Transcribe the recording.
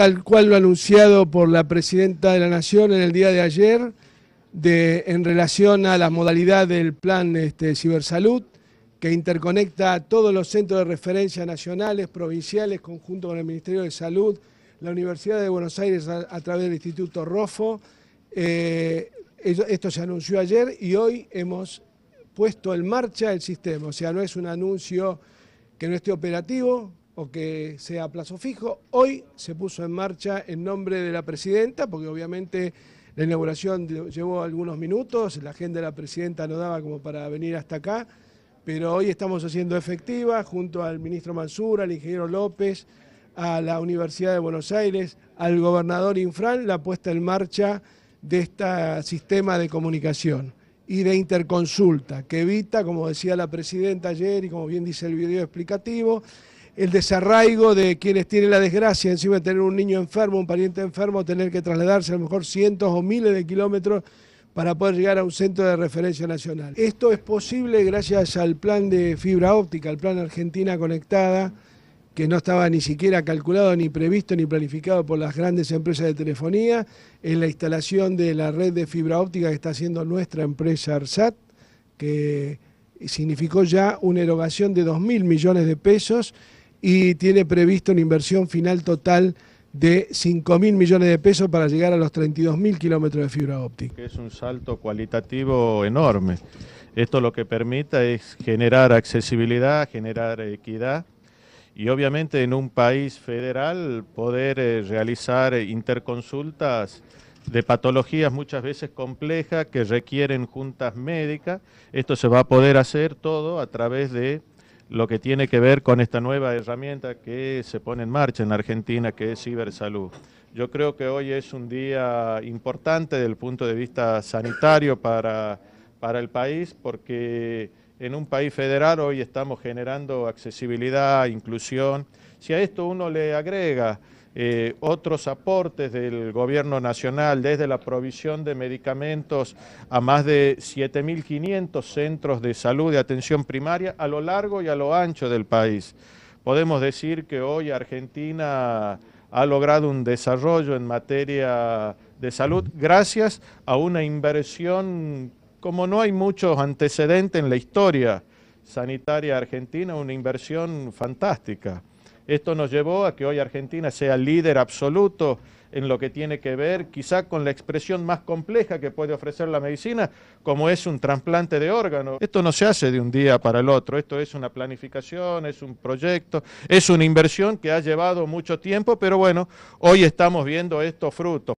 tal cual lo anunciado por la presidenta de la Nación en el día de ayer, en relación a la modalidad del plan este, Cibersalud, que interconecta a todos los centros de referencia nacionales, provinciales, conjunto con el Ministerio de Salud, la Universidad de Buenos Aires a, través del Instituto Rofo. Eh, esto se anunció ayer y hoy hemos puesto en marcha el sistema, o sea, no es un anuncio que no esté operativo, o que sea plazo fijo. Hoy se puso en marcha en nombre de la presidenta, porque obviamente la inauguración llevó algunos minutos, la agenda de la presidenta no daba como para venir hasta acá, pero hoy estamos haciendo efectiva junto al ministro Mansur, al ingeniero López, a la Universidad de Buenos Aires, al gobernador Infran, la puesta en marcha de este sistema de comunicación y de interconsulta, que evita, como decía la presidenta ayer y como bien dice el video explicativo, el desarraigo de quienes tienen la desgracia encima de tener un niño enfermo, un pariente enfermo, tener que trasladarse a lo mejor cientos o miles de kilómetros para poder llegar a un centro de referencia nacional. Esto es posible gracias al plan de fibra óptica, al plan Argentina Conectada, que no estaba ni siquiera calculado, ni previsto, ni planificado por las grandes empresas de telefonía, en la instalación de la red de fibra óptica que está haciendo nuestra empresa ARSAT, que significó ya una erogación de 2.000 millones de pesos y tiene previsto una inversión final total de cinco mil millones de pesos para llegar a los 32.000 mil kilómetros de fibra óptica. Es un salto cualitativo enorme. Esto lo que permita es generar accesibilidad, generar equidad y obviamente en un país federal poder eh, realizar interconsultas de patologías muchas veces complejas que requieren juntas médicas. Esto se va a poder hacer todo a través de lo que tiene que ver con esta nueva herramienta que se pone en marcha en Argentina, que es Cibersalud. Yo creo que hoy es un día importante desde el punto de vista sanitario para, para el país, porque en un país federal hoy estamos generando accesibilidad, inclusión. Si a esto uno le agrega eh, otros aportes del gobierno nacional, desde la provisión de medicamentos a más de 7.500 centros de salud de atención primaria a lo largo y a lo ancho del país. Podemos decir que hoy Argentina ha logrado un desarrollo en materia de salud gracias a una inversión como no hay muchos antecedentes en la historia sanitaria argentina, una inversión fantástica. Esto nos llevó a que hoy Argentina sea líder absoluto en lo que tiene que ver quizá con la expresión más compleja que puede ofrecer la medicina, como es un trasplante de órgano. Esto no se hace de un día para el otro, esto es una planificación, es un proyecto, es una inversión que ha llevado mucho tiempo, pero bueno, hoy estamos viendo estos frutos.